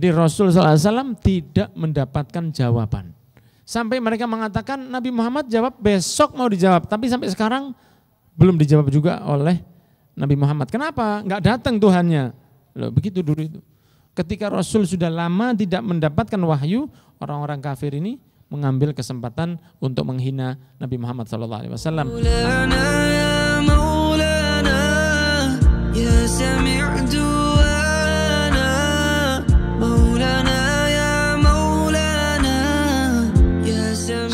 Jadi Rasul SAW tidak mendapatkan jawaban. Sampai mereka mengatakan Nabi Muhammad jawab besok mau dijawab. Tapi sampai sekarang belum dijawab juga oleh Nabi Muhammad. Kenapa? Enggak datang Tuhannya. Loh, begitu dulu itu. Ketika Rasul sudah lama tidak mendapatkan wahyu, orang-orang kafir ini mengambil kesempatan untuk menghina Nabi Muhammad SAW.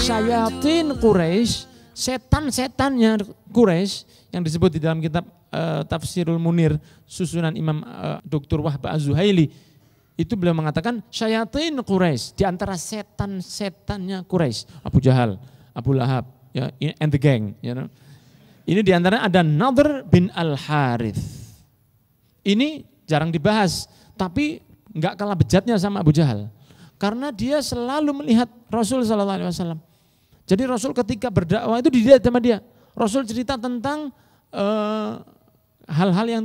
syayatin Quraisy, setan-setannya Quraisy yang disebut di dalam kitab uh, Tafsirul Munir susunan Imam uh, eh, Dr. Wahb Az-Zuhaili itu beliau mengatakan syayatin Quraisy di antara setan-setannya Quraisy, Abu Jahal, Abu Lahab, ya, and the gang, you know. Ini di antaranya ada Nadir bin Al-Harith. Ini jarang dibahas, tapi nggak kalah bejatnya sama Abu Jahal. Karena dia selalu melihat Rasul Sallallahu Alaihi Wasallam. Jadi Rasul ketika berdakwah itu dilihat sama dia. Rasul cerita tentang eh, hal-hal uh, yang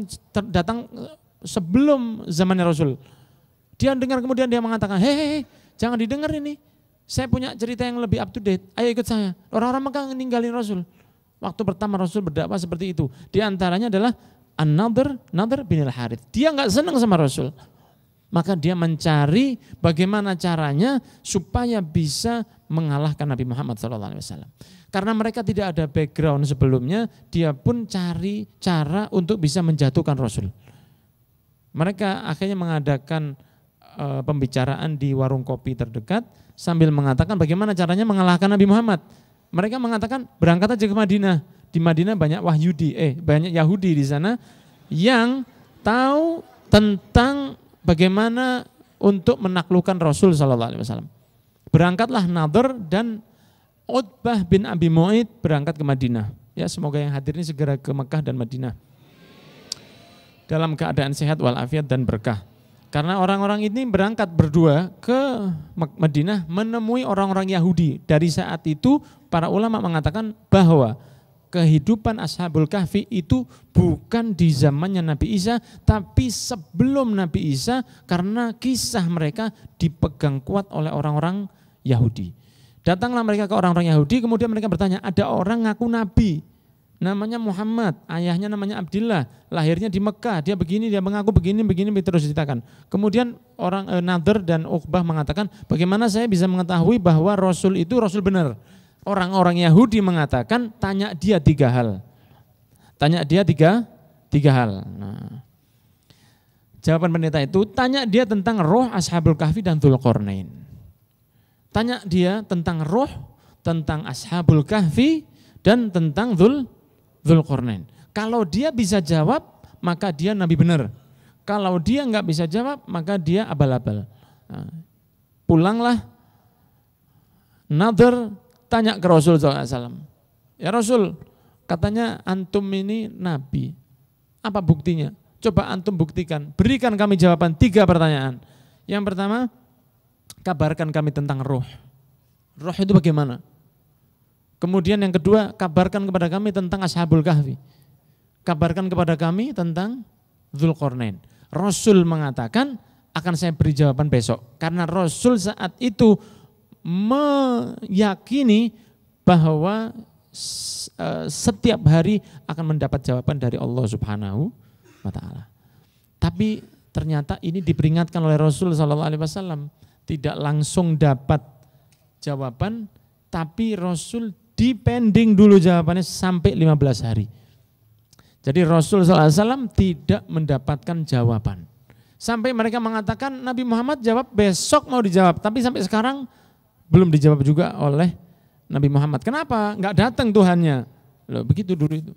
datang eh, sebelum zamannya Rasul. Dia dengar kemudian dia mengatakan, hehehe, hey, jangan didengar ini. Saya punya cerita yang lebih up to date. Ayo ikut saya. Orang-orang Mekah ninggalin Rasul. Waktu pertama Rasul berdakwah seperti itu. Di antaranya adalah another another bin Al-Harith. Dia nggak senang sama Rasul maka dia mencari bagaimana caranya supaya bisa mengalahkan Nabi Muhammad SAW. Karena mereka tidak ada background sebelumnya, dia pun cari cara untuk bisa menjatuhkan Rasul. Mereka akhirnya mengadakan eh, pembicaraan di warung kopi terdekat sambil mengatakan bagaimana caranya mengalahkan Nabi Muhammad. Mereka mengatakan berangkat aja ke Madinah. Di Madinah banyak Wahyudi, eh banyak Yahudi di sana yang tahu tentang bagaimana untuk menaklukkan Rasul Shallallahu Alaihi Wasallam. Berangkatlah Nadir dan Utbah bin Abi Mu'id berangkat ke Madinah. Ya, semoga yang hadir ini segera ke Mekah dan Madinah. Dalam keadaan sehat walafiat dan berkah. Karena orang-orang ini berangkat berdua ke Madinah menemui orang-orang Yahudi. Dari saat itu para ulama mengatakan bahwa kehidupan Ashabul Kahfi itu bukan di zamannya Nabi Isa, tapi sebelum Nabi Isa karena kisah mereka dipegang kuat oleh orang-orang Yahudi. Datanglah mereka ke orang-orang Yahudi, kemudian mereka bertanya, ada orang ngaku Nabi, namanya Muhammad, ayahnya namanya Abdullah, lahirnya di Mekah, dia begini, dia mengaku begini, begini, terus diceritakan. Kemudian orang eh, Nader dan Uqbah mengatakan, bagaimana saya bisa mengetahui bahwa Rasul itu Rasul benar? orang-orang Yahudi mengatakan tanya dia tiga hal. Tanya dia tiga, tiga hal. Nah, jawaban pendeta itu tanya dia tentang roh Ashabul Kahfi dan Tulkornain. Tanya dia tentang roh, tentang Ashabul Kahfi dan tentang dul Dhulkornain. Kalau dia bisa jawab, maka dia nabi benar. Kalau dia nggak bisa jawab, maka dia abal-abal. Nah. pulanglah, another. Tanya ke Rasul SAW. Ya Rasul, katanya antum ini nabi. Apa buktinya? Coba antum buktikan. Berikan kami jawaban tiga pertanyaan. Yang pertama, kabarkan kami tentang roh. Roh itu bagaimana? Kemudian yang kedua, kabarkan kepada kami tentang Ashabul Kahfi. Kabarkan kepada kami tentang Zulkarnain. Rasul mengatakan akan saya beri jawaban besok. Karena Rasul saat itu meyakini bahwa eh, setiap hari akan mendapat jawaban dari Allah Subhanahu wa taala. Tapi ternyata ini diperingatkan oleh Rasul sallallahu alaihi wasallam tidak langsung dapat jawaban tapi Rasul dipending dulu jawabannya sampai 15 hari. Jadi Rasul Alaihi Wasallam tidak mendapatkan jawaban. Sampai mereka mengatakan Nabi Muhammad jawab besok mau dijawab, tapi sampai sekarang belum dijawab juga oleh Nabi Muhammad. Kenapa? Enggak datang Tuhannya. Loh, begitu dulu itu.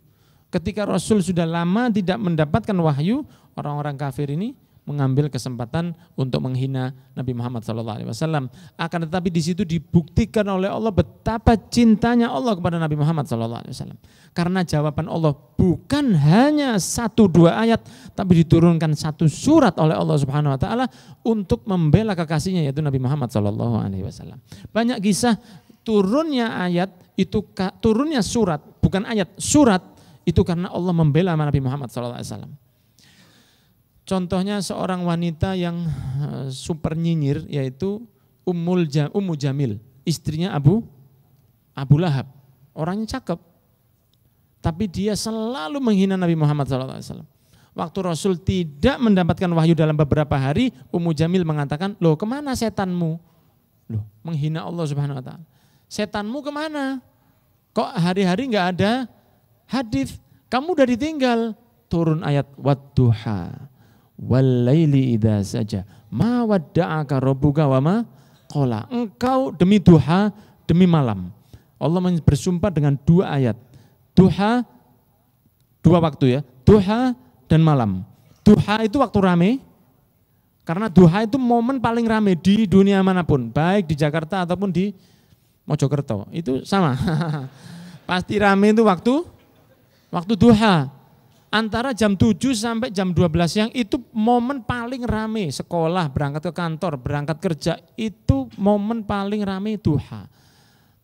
Ketika Rasul sudah lama tidak mendapatkan wahyu, orang-orang kafir ini mengambil kesempatan untuk menghina Nabi Muhammad SAW. Akan tetapi di situ dibuktikan oleh Allah betapa cintanya Allah kepada Nabi Muhammad SAW. Karena jawaban Allah bukan hanya satu dua ayat, tapi diturunkan satu surat oleh Allah Subhanahu Wa Taala untuk membela kekasihnya yaitu Nabi Muhammad SAW. Banyak kisah turunnya ayat itu turunnya surat bukan ayat surat itu karena Allah membela Nabi Muhammad SAW. Contohnya seorang wanita yang eh, super nyinyir yaitu Ummul Jam, Ummu Jamil, istrinya Abu Abu Lahab. Orangnya cakep. Tapi dia selalu menghina Nabi Muhammad SAW. Waktu Rasul tidak mendapatkan wahyu dalam beberapa hari, Ummu Jamil mengatakan, loh kemana setanmu? Loh, menghina Allah Subhanahu Wa Taala. Setanmu kemana? Kok hari-hari nggak ada hadis? Kamu udah ditinggal. Turun ayat wadduha walaili idza saja ma wadda'aka rabbuka wa ma qala engkau demi duha demi malam Allah bersumpah dengan dua ayat duha dua waktu ya duha dan malam duha itu waktu rame karena duha itu momen paling rame di dunia manapun baik di Jakarta ataupun di Mojokerto itu sama pasti rame itu waktu waktu duha antara jam 7 sampai jam 12 siang itu momen paling rame sekolah, berangkat ke kantor, berangkat kerja itu momen paling rame duha.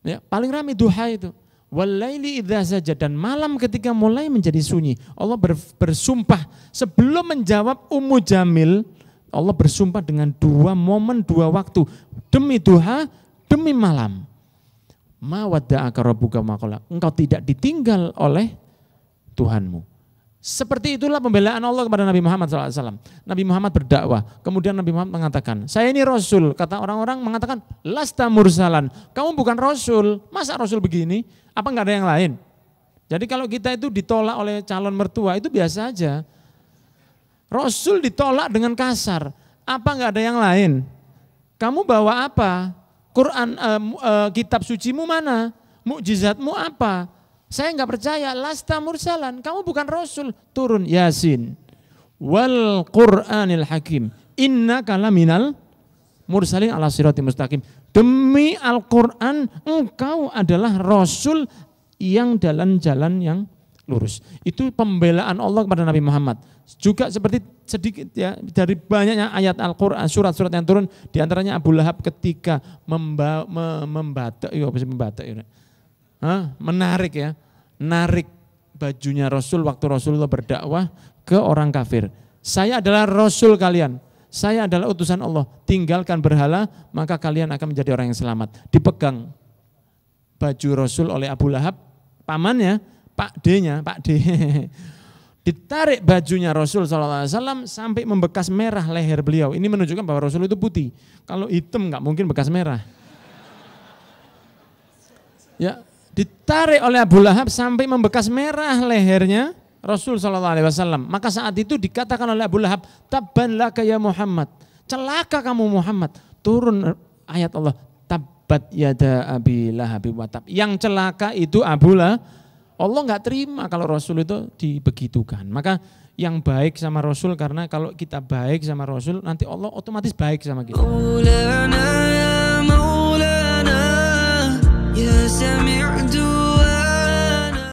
Ya, paling rame duha itu. Walaili idha saja dan malam ketika mulai menjadi sunyi, Allah bersumpah sebelum menjawab Ummu Jamil, Allah bersumpah dengan dua momen, dua waktu, demi duha, demi malam. Ma wadda'aka rabbuka makola Engkau tidak ditinggal oleh Tuhanmu. Seperti itulah pembelaan Allah kepada Nabi Muhammad SAW. Nabi Muhammad berdakwah, kemudian Nabi Muhammad mengatakan, saya ini Rasul. Kata orang-orang mengatakan, lasta mursalan, kamu bukan Rasul. Masa Rasul begini? Apa enggak ada yang lain? Jadi kalau kita itu ditolak oleh calon mertua, itu biasa aja. Rasul ditolak dengan kasar. Apa enggak ada yang lain? Kamu bawa apa? Quran, uh, uh, kitab sucimu mana? Mukjizatmu apa? Saya nggak percaya, lasta mursalan, kamu bukan rasul. Turun Yasin. Wal Qur'anil Hakim. Inna kala minal mursalin ala sirati mustaqim. Demi Al-Qur'an engkau adalah rasul yang dalam jalan yang lurus. Itu pembelaan Allah kepada Nabi Muhammad. Juga seperti sedikit ya dari banyaknya ayat Al-Qur'an, surat-surat yang turun diantaranya Abu Lahab ketika memba, me, membata, iya, membata, iya. Hah? Menarik ya. Narik bajunya Rasul waktu Rasulullah berdakwah ke orang kafir. Saya adalah Rasul kalian. Saya adalah utusan Allah. Tinggalkan berhala, maka kalian akan menjadi orang yang selamat. Dipegang baju Rasul oleh Abu Lahab, pamannya, Pak D-nya, Pak D. Ditarik bajunya Rasul SAW sampai membekas merah leher beliau. Ini menunjukkan bahwa Rasul itu putih. Kalau hitam nggak mungkin bekas merah. Ya, Ditarik oleh Abu Lahab sampai membekas merah lehernya Rasul Shallallahu Alaihi Wasallam. Maka saat itu dikatakan oleh Abu Lahab, tabanlah kaya ya Muhammad, celaka kamu Muhammad. Turun ayat Allah, tabat yada Abi Lahab watab. Yang celaka itu Abu Lahab. Allah nggak terima kalau Rasul itu dibegitukan. Maka yang baik sama Rasul karena kalau kita baik sama Rasul nanti Allah otomatis baik sama kita.